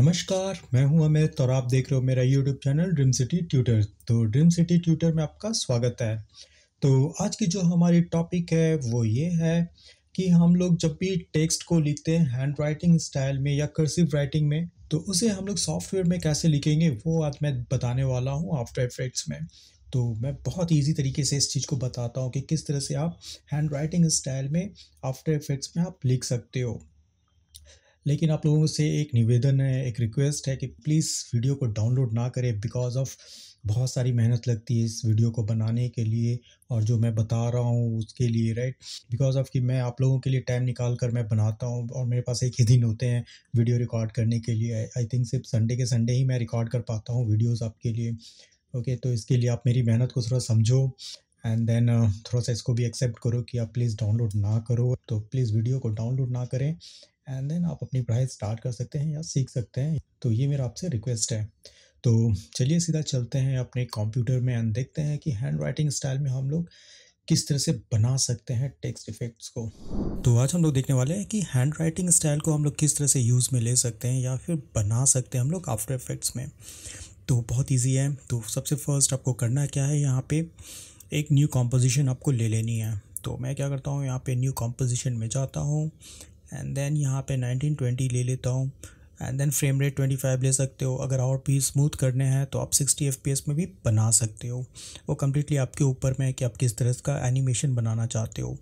नमस्कार मैं हूं अमित और आप देख रहे हो मेरा YouTube channel Dream City Tutor तो ड्रीम सिटी ट्यूटर में आपका स्वागत है तो आज की जो हमारी टॉपिक है वो ये है कि हम लोग जब भी टेक्स्ट को लिखते हैं हैंड राइटिंग स्टाइल में या कर्सिव राइटिंग में तो उसे हम लोग सॉफ्टवेयर में कैसे लिखेंगे वो आज मैं बताने वाला हूँ आफ्टर इफेक्ट्स में तो मैं बहुत ईजी तरीके से इस चीज़ को बताता हूँ कि किस तरह से आप हैंड राइटिंग स्टाइल में आफ्टर इफेक्ट्स में आप लिख सकते हो लेकिन आप लोगों से एक निवेदन है एक रिक्वेस्ट है कि प्लीज़ वीडियो को डाउनलोड ना करें बिकॉज ऑफ बहुत सारी मेहनत लगती है इस वीडियो को बनाने के लिए और जो मैं बता रहा हूँ उसके लिए राइट बिकॉज ऑफ कि मैं आप लोगों के लिए टाइम निकाल कर मैं बनाता हूँ और मेरे पास एक ही दिन होते हैं वीडियो रिकॉर्ड करने के लिए आई थिंक सिर्फ संडे के संडे ही मैं रिकॉर्ड कर पाता हूँ वीडियोज़ आपके लिए ओके okay, तो इसके लिए आप मेरी मेहनत को थोड़ा समझो एंड देन uh, थोड़ा सा इसको भी एक्सेप्ट करो कि आप प्लीज़ डाउनलोड ना करो तो प्लीज़ वीडियो को डाउनलोड ना करें एंड देन आप अपनी पढ़ाई स्टार्ट कर सकते हैं या सीख सकते हैं तो ये मेरा आपसे रिक्वेस्ट है तो चलिए सीधा चलते हैं अपने कंप्यूटर में एंड देखते हैं कि हैंड राइटिंग स्टाइल में हम लोग किस तरह से बना सकते हैं टेक्स्ट इफेक्ट्स को तो आज हम लोग देखने वाले हैं कि हैंड राइटिंग स्टाइल को हम लोग किस तरह से यूज़ में ले सकते हैं या फिर बना सकते हैं हम लोग आफ्टर इफेक्ट्स में तो बहुत ईजी है तो सबसे फर्स्ट आपको करना क्या है यहाँ पर एक न्यू कॉम्पोजिशन आपको ले लेनी है तो मैं क्या करता हूँ यहाँ पे न्यू कॉम्पोजिशन में जाता हूँ एंड देन यहाँ पे 1920 ले लेता हूँ एंड देन फ्रेम रेट 25 ले सकते हो अगर और भी स्मूथ करने हैं तो आप 60 एफ में भी बना सकते हो वो कम्प्लीटली आपके ऊपर में है कि आप किस तरह का एनिमेशन बनाना चाहते हो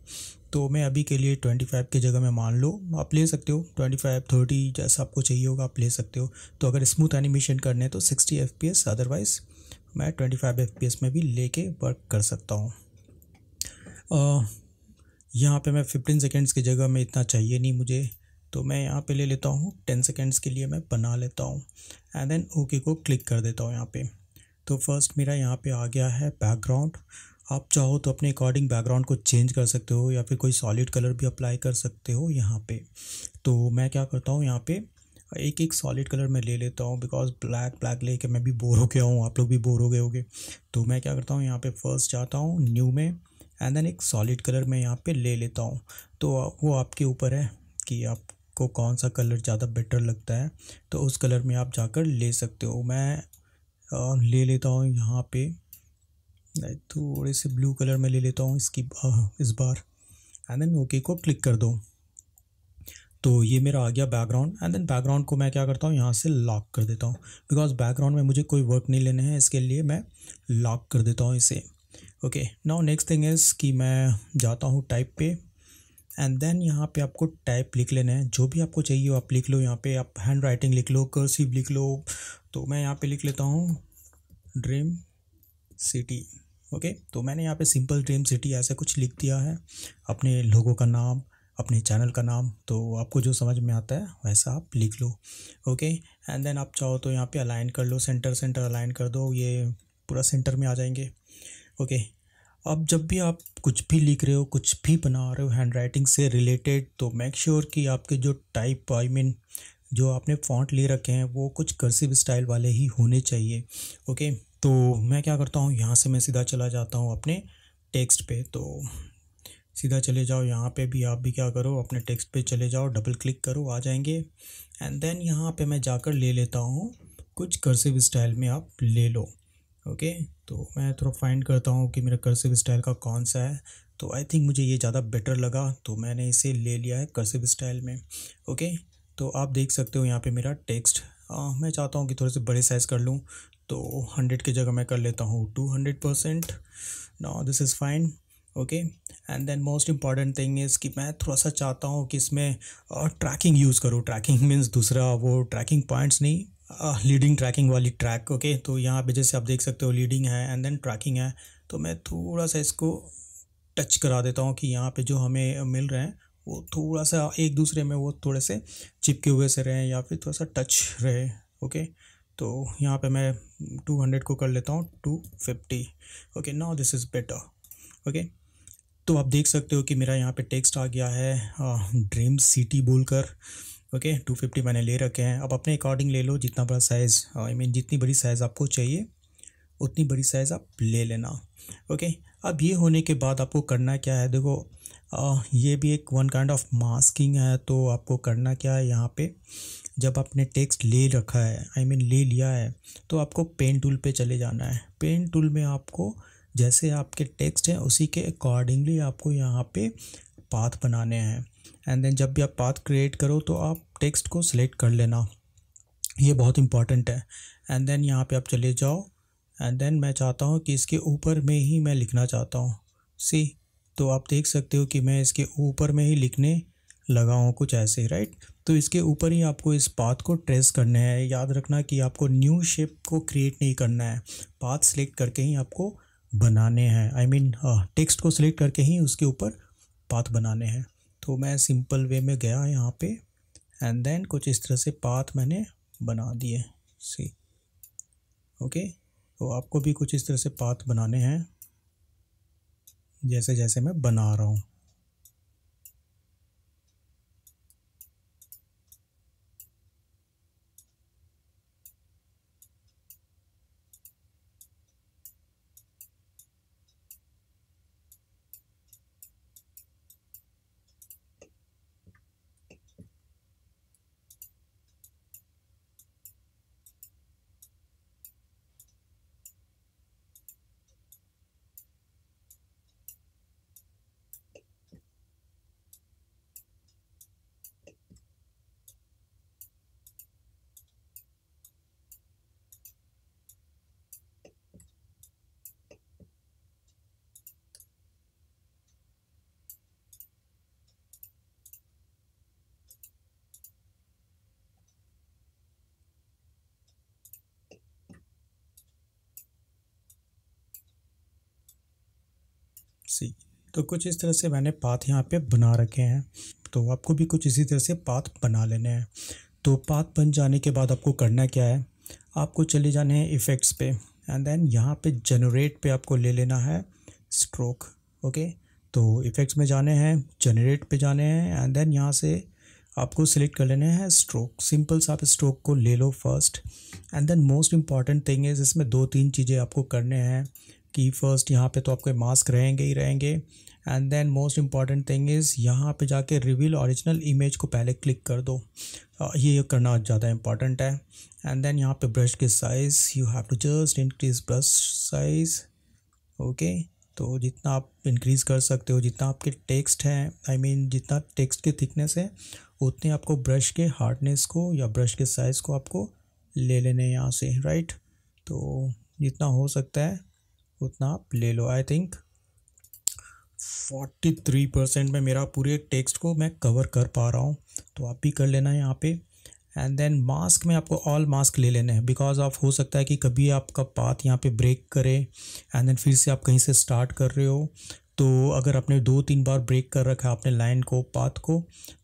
तो मैं अभी के लिए 25 की जगह में मान लो आप ले सकते हो 25 30 जैसा आपको चाहिए होगा आप ले सकते हो तो अगर स्मूथ एनिमेशन करने हैं तो 60 एफ अदरवाइज़ मैं 25 एफ में भी लेके वर्क कर सकता हूँ यहाँ पे मैं फिफ्टीन सेकेंड्स की जगह में इतना चाहिए नहीं मुझे तो मैं यहाँ पे ले लेता हूँ टेन सेकेंड्स के लिए मैं बना लेता हूँ एंड देन ओके को क्लिक कर देता हूँ यहाँ पे तो फर्स्ट मेरा यहाँ पे आ गया है बैकग्राउंड आप चाहो तो अपने अकॉर्डिंग बैकग्राउंड को चेंज कर सकते हो या फिर कोई सॉलिड कलर भी अप्लाई कर सकते हो यहाँ पे तो मैं क्या करता हूँ यहाँ पे एक एक सॉलिड कलर मैं ले लेता हूँ बिकॉज ब्लैक ब्लैक लेके मैं भी बोर हो गया हूँ आप लोग भी बोर हो गए होगे तो मैं क्या करता हूँ यहाँ पे फर्स्ट जाता हूँ न्यू में एंड देन एक सॉलिड कलर मैं यहाँ पे ले लेता हूँ तो वो आपके ऊपर है कि आपको कौन सा कलर ज़्यादा बेटर लगता है तो उस कलर में आप जाकर ले सकते हो मैं ले लेता हूँ यहाँ पे थोड़े से ब्लू कलर में ले लेता हूँ इसकी इस बार एंड देन ओके को क्लिक कर दो तो ये मेरा आ गया बैकग्राउंड एंड देन बैकग्राउंड को मैं क्या करता हूँ यहाँ से लॉक कर देता हूँ बिकॉज बैकग्राउंड में मुझे कोई वर्क नहीं लेने हैं इसके लिए मैं लॉक कर देता हूँ इसे okay now next thing is कि मैं जाता हूँ टाइप पे एंड देन यहाँ पे आपको टाइप लिख लेना है जो भी आपको चाहिए आप लिख लो यहाँ पे आप हैंड राइटिंग लिख लो कर्सिव लिख लो तो मैं यहाँ पे लिख लेता हूँ ड्रीम सिटी ओके तो मैंने यहाँ पे सिंपल ड्रीम सिटी ऐसा कुछ लिख दिया है अपने लोगों का नाम अपने चैनल का नाम तो आपको जो समझ में आता है वैसा आप लिख लो ओके एंड देन आप चाहो तो यहाँ पे अलाइन कर लो सेंटर सेंटर अलाइन कर दो ये पूरा सेंटर में आ जाएंगे ओके अब जब भी आप कुछ भी लिख रहे हो कुछ भी बना रहे हो हैंड राइटिंग से रिलेटेड तो मेक श्योर sure कि आपके जो type I I mean mean, जो आपने फॉन्ट ले रखे हैं वो कुछ कर्सिव स्टाइल वाले ही होने चाहिए ओके तो मैं क्या करता हूँ यहाँ से मैं सीधा चला जाता हूँ अपने टेक्स्ट पे तो सीधा चले जाओ यहाँ पे भी आप भी क्या करो अपने टेक्स्ट पे चले जाओ डबल क्लिक करो आ जाएंगे एंड देन यहाँ पे मैं जाकर ले लेता हूँ कुछ कर्सिव स्टाइल में आप ले लो ओके तो मैं थोड़ा फाइंड करता हूँ कि मेरा कर्सिव स्टाइल का कौन सा है तो आई थिंक मुझे ये ज़्यादा बेटर लगा तो मैंने इसे ले लिया है कर्सिव स्टाइल में ओके तो आप देख सकते हो यहाँ पे मेरा टेक्स्ट मैं चाहता हूँ कि थोड़े से बड़े साइज़ कर लूँ तो हंड्रेड की जगह मैं कर लेता हूँ टू हंड्रेड परसेंट ना this is fine okay and then most important thing is कि मैं थोड़ा सा चाहता हूँ कि इसमें ट्रैकिंग यूज़ करूँ ट्रैकिंग मीन्स दूसरा वो ट्रैकिंग पॉइंट्स नहीं लीडिंग ट्रैकिंग वाली ट्रैक ओके okay? तो यहाँ पे जैसे आप देख सकते हो लीडिंग है एंड देन ट्रैकिंग है तो मैं थोड़ा सा इसको टच करा देता हूँ कि यहाँ पे जो हमें मिल रहे हैं वो थोड़ा सा एक दूसरे में वो थोड़े से चिपके हुए से रहें या फिर थोड़ा सा टच रहे ओके okay? तो यहाँ पे मैं 200 को कर लेता हूँ 250 okay now this is better okay तो आप देख सकते हो कि मेरा यहाँ पे टेक्स्ट आ गया है ड्रीम सिटी बोलकर ओके टू फिफ्टी मैंने ले रखे हैं अब अपने अकॉर्डिंग ले लो जितना बड़ा साइज़ आई मीन जितनी बड़ी साइज़ आपको चाहिए उतनी बड़ी साइज़ आप ले लेना ओके अब ये होने के बाद आपको करना क्या है देखो आ, uh, ये भी एक वन काइंड ऑफ मास्किंग है तो आपको करना क्या है यहाँ पे जब आपने टेक्स्ट ले रखा है आई I मीन mean, ले लिया है तो आपको पेन टूल पे चले जाना है पेन टूल में आपको जैसे आपके टेक्स्ट हैं उसी के अकॉर्डिंगली आपको यहाँ पे पाथ बनाने हैं एंड देन जब भी आप पाथ क्रिएट करो तो आप टेक्स्ट को सिलेक्ट कर लेना ये बहुत इंपॉर्टेंट है एंड देन यहाँ पे आप चले जाओ एंड देन मैं चाहता हूँ कि इसके ऊपर में ही मैं लिखना चाहता हूँ सी तो आप देख सकते हो कि मैं इसके ऊपर में ही लिखने लगा हूँ कुछ ऐसे राइट तो इसके ऊपर ही आपको इस पाथ को ट्रेस करना है याद रखना कि आपको न्यू शेप को क्रिएट नहीं करना है पाथ सेलेक्ट करके ही आपको बनाने हैं आई मीन टेक्स्ट को सिलेक्ट करके ही उसके ऊपर पाथ बनाने हैं तो मैं सिंपल वे में गया यहाँ पे एंड देन कुछ इस तरह से पाथ मैंने बना दिए सी ओके तो आपको भी कुछ इस तरह से पाथ बनाने हैं जैसे जैसे मैं बना रहा हूँ सी तो कुछ इस तरह से मैंने पाथ यहाँ पे बना रखे हैं तो आपको भी कुछ इसी तरह से पाथ बना लेने हैं तो पाथ बन जाने के बाद आपको करना क्या है आपको चले जाने हैं इफ़ेक्ट्स पे एंड देन यहाँ पे जनरेट पे आपको ले लेना है स्ट्रोक ओके तो इफ़ेक्ट्स में जाने हैं जनरेट पे जाने हैं एंड देन यहाँ से आपको सिलेक्ट कर लेने हैं स्ट्रोक सिंपल सा आप स्ट्रोक को ले लो first and then most important thing is इसमें दो तीन चीज़ें आपको करने हैं कि फ़र्स्ट यहाँ पे तो आपके मास्क रहेंगे ही रहेंगे and then most important thing is यहाँ पे जाके रिवील ओरिजिनल इमेज को पहले क्लिक कर दो ये करना ज़्यादा इम्पॉर्टेंट है एंड देन यहाँ पे ब्रश के size you have to just increase brush size okay तो जितना आप इंक्रीज़ कर सकते हो जितना आपके टेक्स्ट हैं आई मीन जितना टेक्स्ट के थिकनेस है उतने आपको ब्रश के हार्डनेस को या ब्रश के साइज़ को आपको ले लेने यहाँ से राइट तो जितना हो सकता है उतना आप ले लो I think forty three percent में मेरा पूरे टेक्स्ट को मैं कवर कर पा रहा हूँ तो आप भी कर लेना है यहाँ पे एंड देन मास्क में आपको ऑल मास्क ले लेने हैं बिकॉज आप हो सकता है कि कभी आपका पाथ यहाँ पे ब्रेक करे एंड देन फिर से आप कहीं से स्टार्ट कर रहे हो तो अगर आपने दो तीन बार ब्रेक कर रखा है आपने लाइन को पाथ को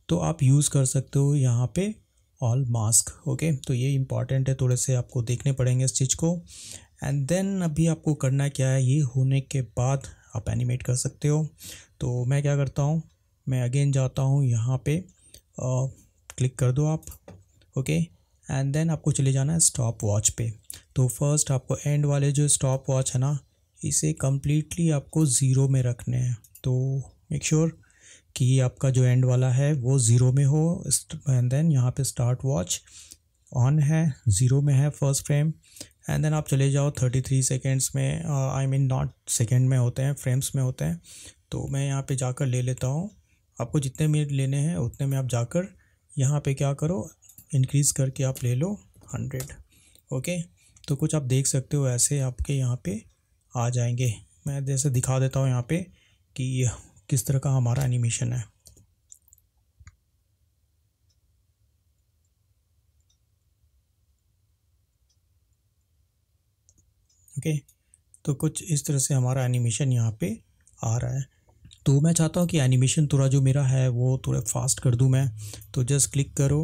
तो आप यूज़ कर सकते हो यहाँ पे ऑल मास्क ओके तो ये इंपॉर्टेंट है थोड़े से आपको देखने पड़ेंगे इस चीज़ को एंड देन अभी आपको करना क्या है ये होने के बाद आप एनिमेट कर सकते हो तो मैं क्या करता हूँ मैं अगेन जाता हूँ यहाँ पे आ, क्लिक कर दो आप ओके एंड देन आपको चले जाना है स्टॉप वॉच पे तो फर्स्ट आपको एंड वाले जो स्टॉप वॉच है ना इसे कम्प्लीटली आपको ज़ीरो में रखने हैं तो मेक श्योर sure कि आपका जो एंड वाला है वो ज़ीरो में हो एंड देन यहाँ पे स्टार्ट वॉच ऑन है ज़ीरो में है फर्स्ट फ्रेम एंड देन आप चले जाओ थर्टी थ्री सेकेंड्स में आई मीन नॉट सेकेंड में होते हैं फ्रेम्स में होते हैं तो मैं यहाँ पे जाकर ले लेता हूँ आपको जितने मिनट लेने हैं उतने में आप जाकर यहाँ पे क्या करो इंक्रीज़ करके आप ले लो हंड्रेड ओके तो कुछ आप देख सकते हो ऐसे आपके यहाँ पे आ जाएंगे मैं जैसे दिखा देता हूँ यहाँ पे कि किस तरह का हमारा एनिमेशन है ओके तो कुछ इस तरह से हमारा एनिमेशन यहाँ पे आ रहा है तो मैं चाहता हूँ कि एनिमेशन थोड़ा जो मेरा है वो थोड़ा फास्ट कर दूँ मैं तो जस्ट क्लिक करो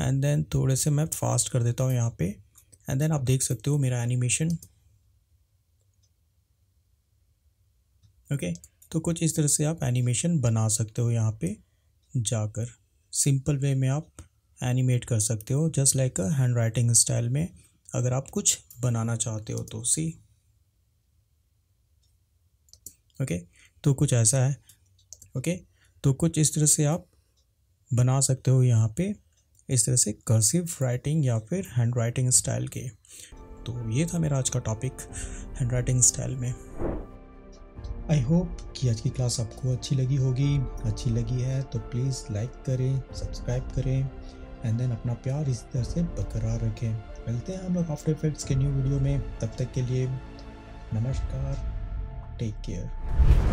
एंड देन थोड़े से मैं फास्ट कर देता हूँ यहाँ पे एंड देन आप देख सकते हो मेरा एनिमेशन ओके तो कुछ इस तरह से आप एनिमेशन बना सकते हो यहाँ पे जाकर सिंपल वे में आप एनिमेट कर सकते हो just like a handwriting style में अगर आप कुछ बनाना चाहते हो तो सी ओके तो कुछ ऐसा है ओके तो कुछ इस तरह से आप बना सकते हो यहाँ पे इस तरह से कर्सिव राइटिंग या फिर हैंड राइटिंग स्टाइल के तो ये था मेरा आज का टॉपिक हैंड राइटिंग स्टाइल में आई होप कि आज की क्लास आपको अच्छी लगी होगी अच्छी लगी है तो प्लीज़ लाइक करें सब्सक्राइब करें एंड देन अपना प्यार इस तरह से बरकरार रखें मिलते हैं हम लोग आफ्टर इफेक्ट्स के न्यू वीडियो में तब तक के लिए नमस्कार टेक केयर